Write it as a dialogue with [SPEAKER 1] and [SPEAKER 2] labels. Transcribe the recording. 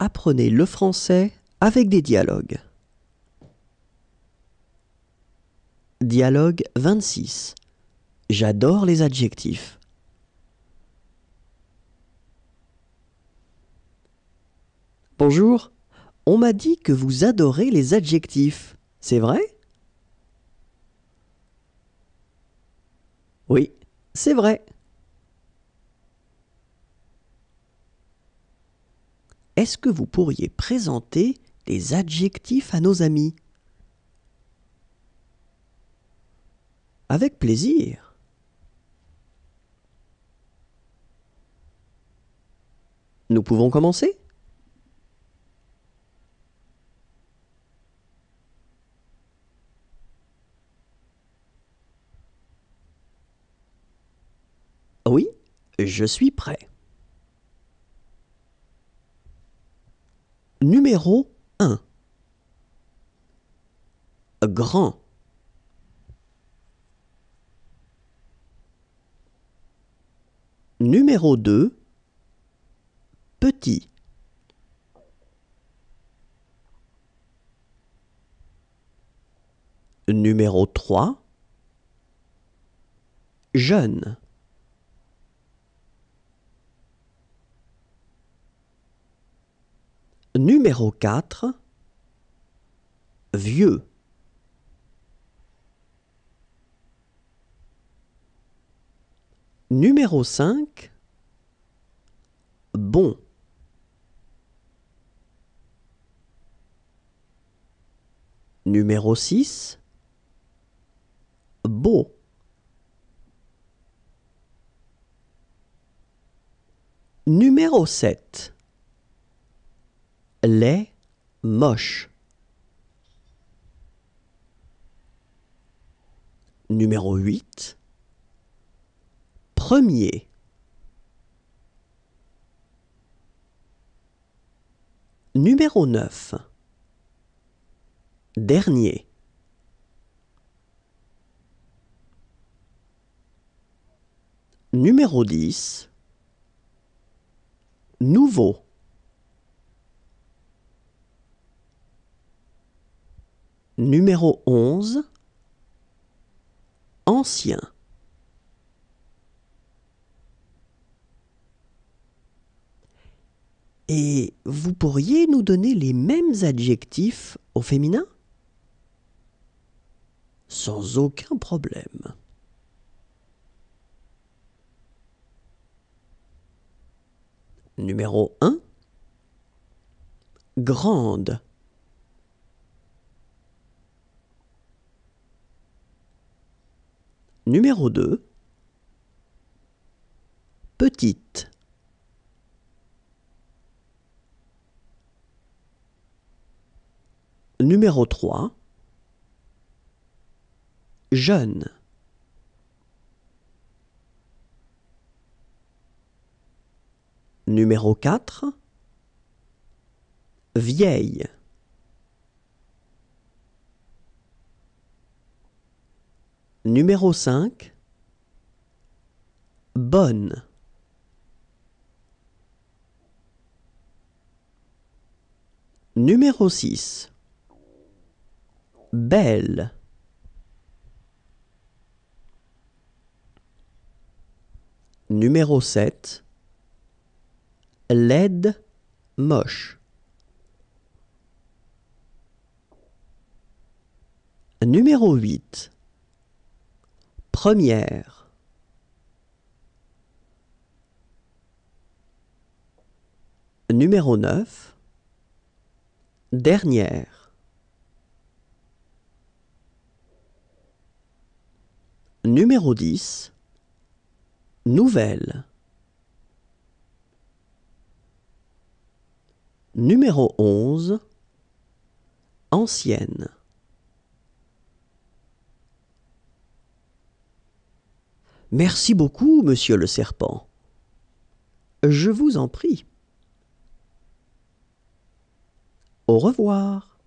[SPEAKER 1] Apprenez le français avec des dialogues. Dialogue 26. J'adore les adjectifs. Bonjour, on m'a dit que vous adorez les adjectifs, c'est vrai Oui, c'est vrai. Est-ce que vous pourriez présenter des adjectifs à nos amis Avec plaisir. Nous pouvons commencer Oui, je suis prêt. Numéro 1 Grand Numéro 2 Petit Numéro 3 Jeune Numéro 4 Vieux Numéro 5 Bon Numéro 6 Beau Numéro 7 les moches. Numéro 8. Premier. Numéro 9. Dernier. Numéro 10. Nouveau. Numéro 11 Ancien Et vous pourriez nous donner les mêmes adjectifs au féminin Sans aucun problème. Numéro 1 Grande Numéro 2. Petite. Numéro 3. Jeune. Numéro 4. Vieille. Numéro 5. Bonne. Numéro 6. Belle. Numéro 7. Laide, moche. Numéro 8 première. Numéro 9. Dernière. Numéro 10. Nouvelle. Numéro 11. Ancienne. Merci beaucoup, monsieur le serpent. Je vous en prie. Au revoir.